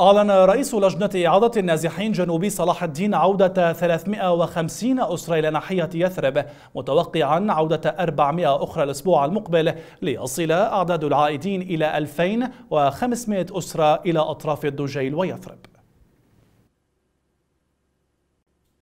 أعلن رئيس لجنة إعادة النازحين جنوبي صلاح الدين عودة 350 أسرة إلى ناحية يثرب متوقعا عودة 400 أخرى الأسبوع المقبل ليصل أعداد العائدين إلى 2500 أسرة إلى أطراف الدجيل ويثرب